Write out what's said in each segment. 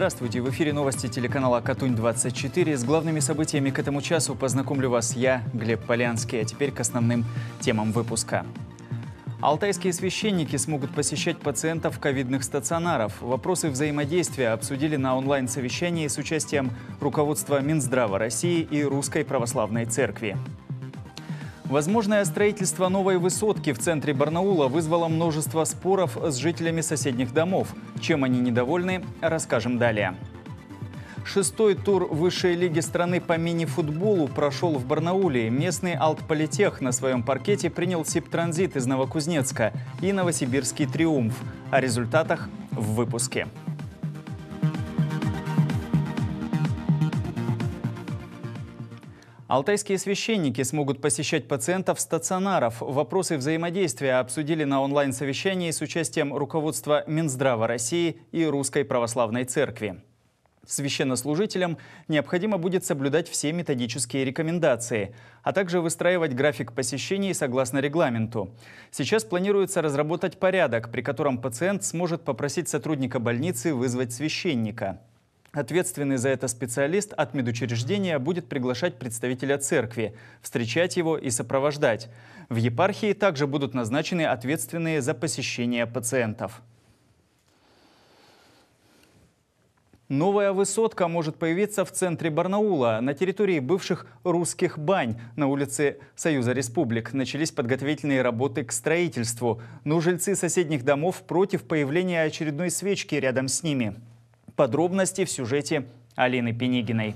Здравствуйте! В эфире новости телеканала «Катунь-24». С главными событиями к этому часу познакомлю вас я, Глеб Полянский. А теперь к основным темам выпуска. Алтайские священники смогут посещать пациентов ковидных стационаров. Вопросы взаимодействия обсудили на онлайн-совещании с участием руководства Минздрава России и Русской Православной Церкви. Возможное строительство новой высотки в центре Барнаула вызвало множество споров с жителями соседних домов. Чем они недовольны, расскажем далее. Шестой тур высшей лиги страны по мини-футболу прошел в Барнауле. Местный Алтполитех на своем паркете принял Сибтранзит из Новокузнецка и Новосибирский триумф. О результатах в выпуске. Алтайские священники смогут посещать пациентов стационаров. Вопросы взаимодействия обсудили на онлайн-совещании с участием руководства Минздрава России и Русской Православной Церкви. Священнослужителям необходимо будет соблюдать все методические рекомендации, а также выстраивать график посещений согласно регламенту. Сейчас планируется разработать порядок, при котором пациент сможет попросить сотрудника больницы вызвать священника. Ответственный за это специалист от медучреждения будет приглашать представителя церкви, встречать его и сопровождать. В епархии также будут назначены ответственные за посещение пациентов. Новая высотка может появиться в центре Барнаула. На территории бывших русских бань на улице Союза Республик начались подготовительные работы к строительству. Но жильцы соседних домов против появления очередной свечки рядом с ними. Подробности в сюжете Алины Пенигиной.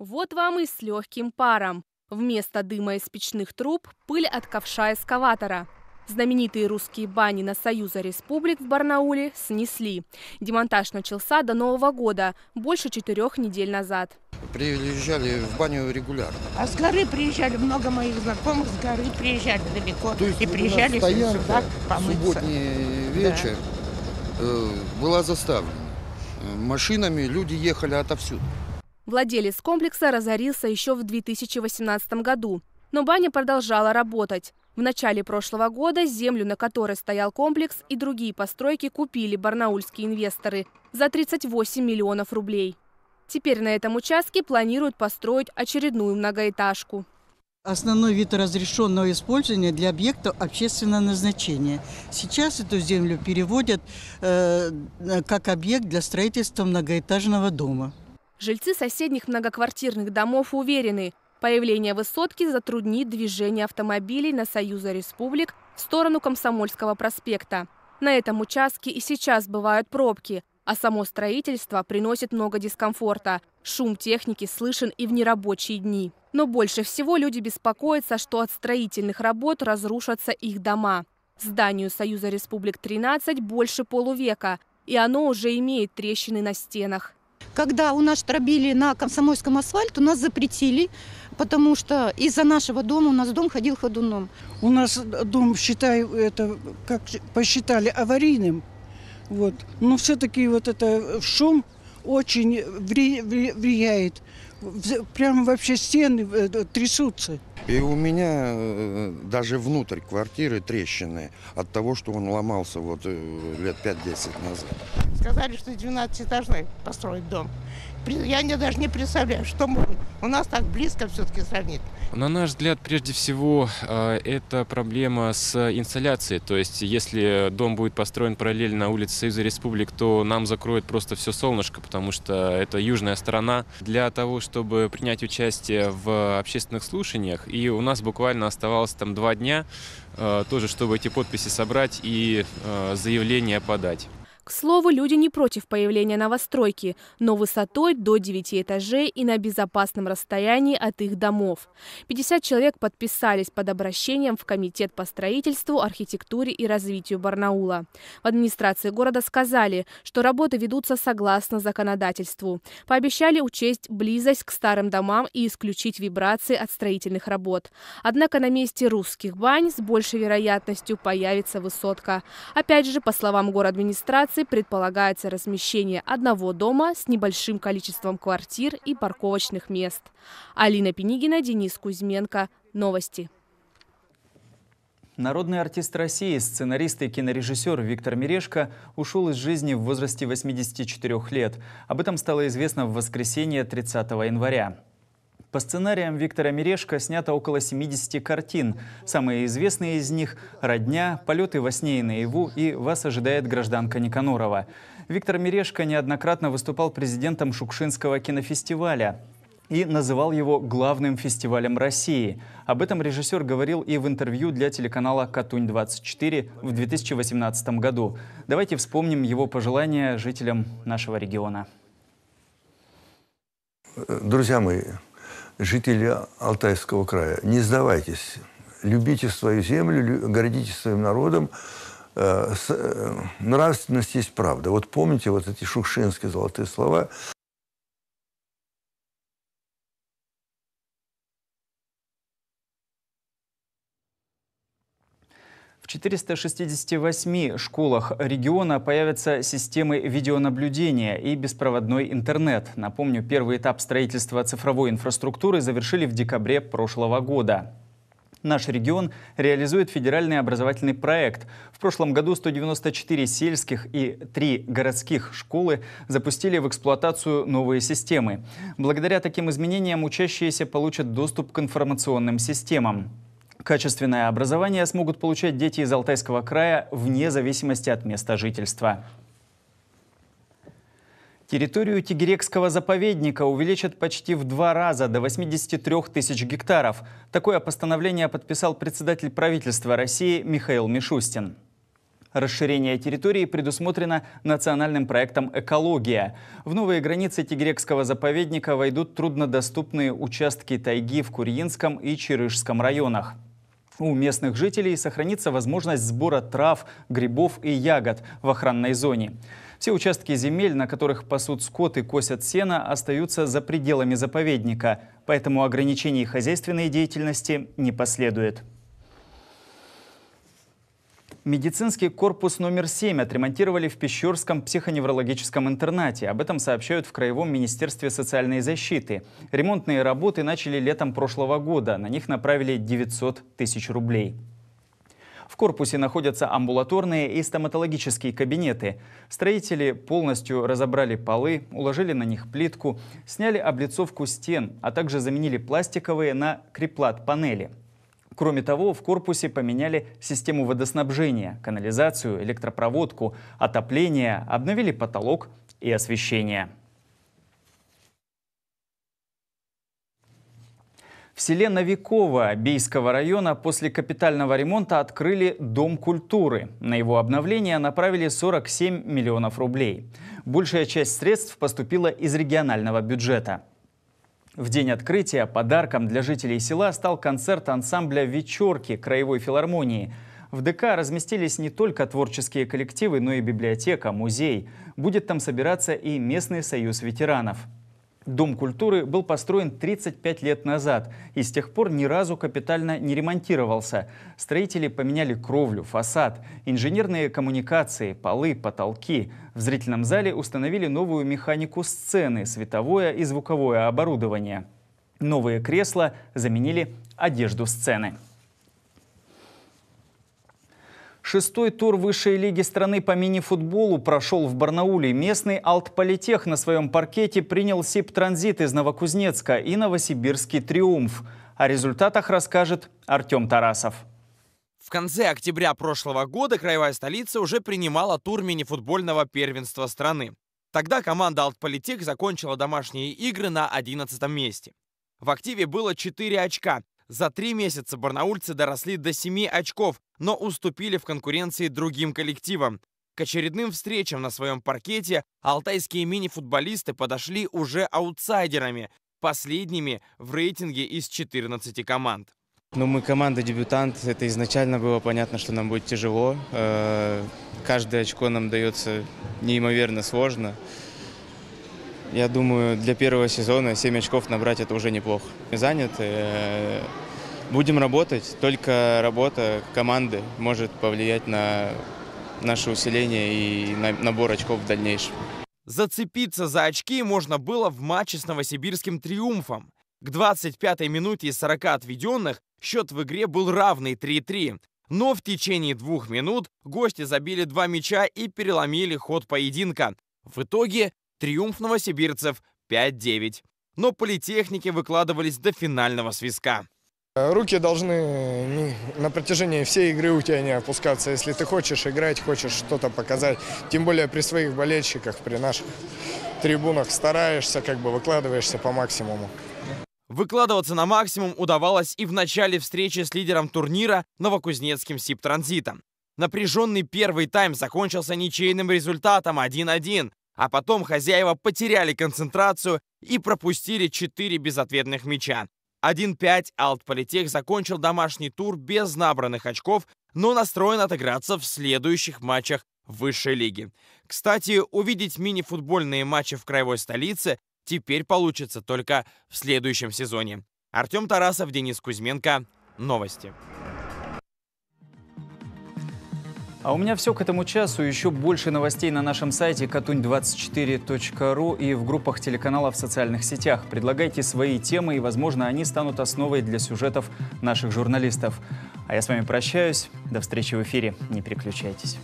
Вот вам и с легким паром. Вместо дыма из печных труб – пыль от ковша эскаватора – Знаменитые русские бани на Союза Республик в Барнауле снесли. Демонтаж начался до Нового года, больше четырех недель назад. Приезжали в баню регулярно. А с горы приезжали, много моих знакомых с горы приезжали далеко. То есть и приезжали стоянка, сюда помыться. Субботний вечер да. Э, была заставлена. Машинами люди ехали отовсюду. Владелец комплекса разорился еще в 2018 году, но баня продолжала работать. В начале прошлого года землю, на которой стоял комплекс, и другие постройки купили барнаульские инвесторы за 38 миллионов рублей. Теперь на этом участке планируют построить очередную многоэтажку. Основной вид разрешенного использования для объекта общественного назначения. Сейчас эту землю переводят э, как объект для строительства многоэтажного дома. Жильцы соседних многоквартирных домов уверены, Появление высотки затруднит движение автомобилей на Союза Республик в сторону Комсомольского проспекта. На этом участке и сейчас бывают пробки, а само строительство приносит много дискомфорта. Шум техники слышен и в нерабочие дни. Но больше всего люди беспокоятся, что от строительных работ разрушатся их дома. Зданию Союза Республик 13 больше полувека, и оно уже имеет трещины на стенах. Когда у нас штробили на Комсомольском асфальт, у нас запретили, потому что из-за нашего дома у нас дом ходил ходуном. У нас дом, считай, это, как посчитали, аварийным. Вот. Но все-таки вот это э, шум очень влияет. Прямо вообще стены э, трясутся. И у меня э, даже внутрь квартиры трещины от того, что он ломался вот лет 5-10 назад сказали, что 12-этажный построить дом. Я не, даже не представляю, что мы, у нас так близко все-таки сравнить. На наш взгляд, прежде всего, э, это проблема с инсталляцией. То есть, если дом будет построен параллельно улице Союза Республик, то нам закроет просто все солнышко, потому что это южная сторона. Для того, чтобы принять участие в общественных слушаниях, и у нас буквально оставалось там два дня, э, тоже, чтобы эти подписи собрать и э, заявление подать. К слову, люди не против появления новостройки, но высотой до 9 этажей и на безопасном расстоянии от их домов. 50 человек подписались под обращением в Комитет по строительству, архитектуре и развитию Барнаула. В администрации города сказали, что работы ведутся согласно законодательству. Пообещали учесть близость к старым домам и исключить вибрации от строительных работ. Однако на месте русских бань с большей вероятностью появится высотка. Опять же, по словам город администрации, комплексе предполагается размещение одного дома с небольшим количеством квартир и парковочных мест. Алина Пенигина, Денис Кузьменко. Новости. Народный артист России, сценарист и кинорежиссер Виктор Мережко ушел из жизни в возрасте 84 лет. Об этом стало известно в воскресенье 30 января. По сценариям Виктора Мирешко снято около 70 картин. Самые известные из них «Родня», «Полеты во сне и наяву» и «Вас ожидает гражданка Никанорова». Виктор Мирешко неоднократно выступал президентом Шукшинского кинофестиваля и называл его главным фестивалем России. Об этом режиссер говорил и в интервью для телеканала «Катунь-24» в 2018 году. Давайте вспомним его пожелания жителям нашего региона. Друзья мои, жители Алтайского края, не сдавайтесь. Любите свою землю, гордитесь своим народом. Э, э, нравственность есть правда. Вот помните вот эти Шухшинские золотые слова. 468 школах региона появятся системы видеонаблюдения и беспроводной интернет. Напомню, первый этап строительства цифровой инфраструктуры завершили в декабре прошлого года. Наш регион реализует федеральный образовательный проект. В прошлом году 194 сельских и 3 городских школы запустили в эксплуатацию новые системы. Благодаря таким изменениям учащиеся получат доступ к информационным системам. Качественное образование смогут получать дети из Алтайского края вне зависимости от места жительства. Территорию Тигерекского заповедника увеличат почти в два раза до 83 тысяч гектаров. Такое постановление подписал председатель правительства России Михаил Мишустин. Расширение территории предусмотрено национальным проектом «Экология». В новые границы Тигерекского заповедника войдут труднодоступные участки тайги в Курьинском и Чирышском районах. У местных жителей сохранится возможность сбора трав, грибов и ягод в охранной зоне. Все участки земель, на которых пасут скот и косят сено, остаются за пределами заповедника, поэтому ограничений хозяйственной деятельности не последует. Медицинский корпус номер 7 отремонтировали в Пещерском психоневрологическом интернате. Об этом сообщают в Краевом министерстве социальной защиты. Ремонтные работы начали летом прошлого года. На них направили 900 тысяч рублей. В корпусе находятся амбулаторные и стоматологические кабинеты. Строители полностью разобрали полы, уложили на них плитку, сняли облицовку стен, а также заменили пластиковые на креплат-панели. Кроме того, в корпусе поменяли систему водоснабжения, канализацию, электропроводку, отопление, обновили потолок и освещение. В селе Новиково Бийского района после капитального ремонта открыли Дом культуры. На его обновление направили 47 миллионов рублей. Большая часть средств поступила из регионального бюджета. В день открытия подарком для жителей села стал концерт ансамбля «Вечерки» Краевой филармонии. В ДК разместились не только творческие коллективы, но и библиотека, музей. Будет там собираться и местный союз ветеранов. Дом культуры был построен 35 лет назад и с тех пор ни разу капитально не ремонтировался. Строители поменяли кровлю, фасад, инженерные коммуникации, полы, потолки. В зрительном зале установили новую механику сцены, световое и звуковое оборудование. Новые кресла заменили одежду сцены. Шестой тур высшей лиги страны по мини-футболу прошел в Барнауле. Местный Алтполитех на своем паркете принял СИП-транзит из Новокузнецка и Новосибирский «Триумф». О результатах расскажет Артем Тарасов. В конце октября прошлого года краевая столица уже принимала тур мини-футбольного первенства страны. Тогда команда «Алтполитех» закончила домашние игры на 11 месте. В активе было 4 очка, за три месяца барнаульцы доросли до семи очков, но уступили в конкуренции другим коллективам. К очередным встречам на своем паркете алтайские мини-футболисты подошли уже аутсайдерами, последними в рейтинге из 14 команд. Ну, мы команда-дебютант, это изначально было понятно, что нам будет тяжело. Э, каждое очко нам дается неимоверно сложно. Я думаю, для первого сезона 7 очков набрать это уже неплохо. Занят. Э, будем работать. Только работа команды может повлиять на наше усиление и набор очков в дальнейшем. Зацепиться за очки можно было в матче с новосибирским «Триумфом». К 25-й минуте из 40 отведенных счет в игре был равный 3-3. Но в течение двух минут гости забили два мяча и переломили ход поединка. В итоге Триумф новосибирцев 5-9. Но политехники выкладывались до финального свиска. Руки должны на протяжении всей игры у тебя не опускаться. Если ты хочешь играть, хочешь что-то показать, тем более при своих болельщиках, при наших трибунах стараешься, как бы выкладываешься по максимуму. Выкладываться на максимум удавалось и в начале встречи с лидером турнира новокузнецким СИП-транзитом. Напряженный первый тайм закончился ничейным результатом 1-1. А потом хозяева потеряли концентрацию и пропустили 4 безответных мяча. 1-5 АлтПолитех закончил домашний тур без набранных очков, но настроен отыграться в следующих матчах высшей лиги. Кстати, увидеть мини-футбольные матчи в краевой столице теперь получится только в следующем сезоне. Артем Тарасов, Денис Кузьменко. Новости. А у меня все к этому часу. Еще больше новостей на нашем сайте katun24.ru и в группах телеканала в социальных сетях. Предлагайте свои темы, и, возможно, они станут основой для сюжетов наших журналистов. А я с вами прощаюсь. До встречи в эфире. Не переключайтесь.